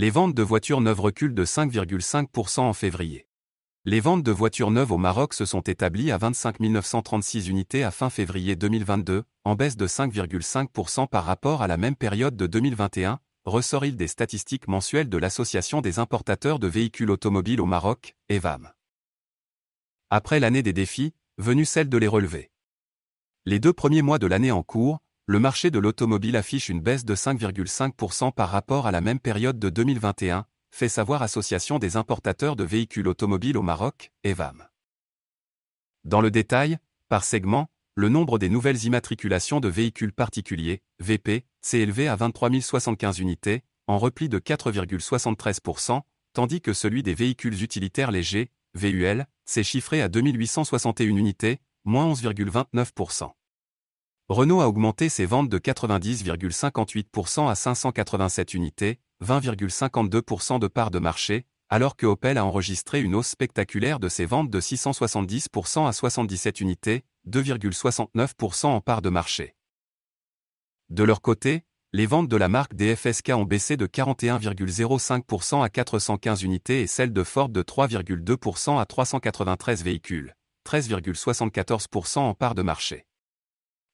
Les ventes de voitures neuves reculent de 5,5% en février. Les ventes de voitures neuves au Maroc se sont établies à 25 936 unités à fin février 2022, en baisse de 5,5% par rapport à la même période de 2021, ressort-il des statistiques mensuelles de l'Association des importateurs de véhicules automobiles au Maroc, EVAM. Après l'année des défis, venue celle de les relever. Les deux premiers mois de l'année en cours, le marché de l'automobile affiche une baisse de 5,5% par rapport à la même période de 2021, fait savoir Association des importateurs de véhicules automobiles au Maroc, EVAM. Dans le détail, par segment, le nombre des nouvelles immatriculations de véhicules particuliers, VP, s'est élevé à 23 075 unités, en repli de 4,73%, tandis que celui des véhicules utilitaires légers, VUL, s'est chiffré à 2861 unités, moins 11,29%. Renault a augmenté ses ventes de 90,58% à 587 unités, 20,52% de parts de marché, alors que Opel a enregistré une hausse spectaculaire de ses ventes de 670% à 77 unités, 2,69% en part de marché. De leur côté, les ventes de la marque DFSK ont baissé de 41,05% à 415 unités et celles de Ford de 3,2% à 393 véhicules, 13,74% en part de marché.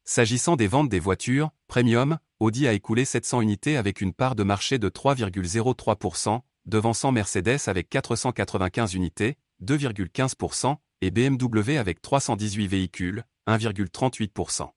S'agissant des ventes des voitures, Premium, Audi a écoulé 700 unités avec une part de marché de 3,03%, devançant Mercedes avec 495 unités, 2,15%, et BMW avec 318 véhicules, 1,38%.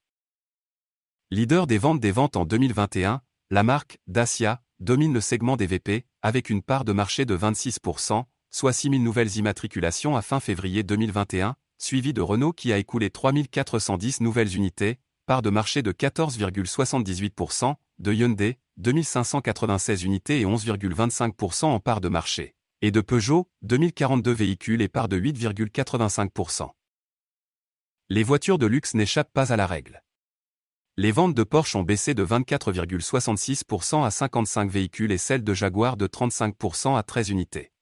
Leader des ventes des ventes en 2021, la marque Dacia domine le segment des VP, avec une part de marché de 26%, soit 6000 nouvelles immatriculations à fin février 2021, suivi de Renault qui a écoulé 3410 nouvelles unités, part de marché de 14,78%, de Hyundai, 2596 unités et 11,25% en part de marché, et de Peugeot, 2042 véhicules et part de 8,85%. Les voitures de luxe n'échappent pas à la règle. Les ventes de Porsche ont baissé de 24,66% à 55 véhicules et celles de Jaguar de 35% à 13 unités.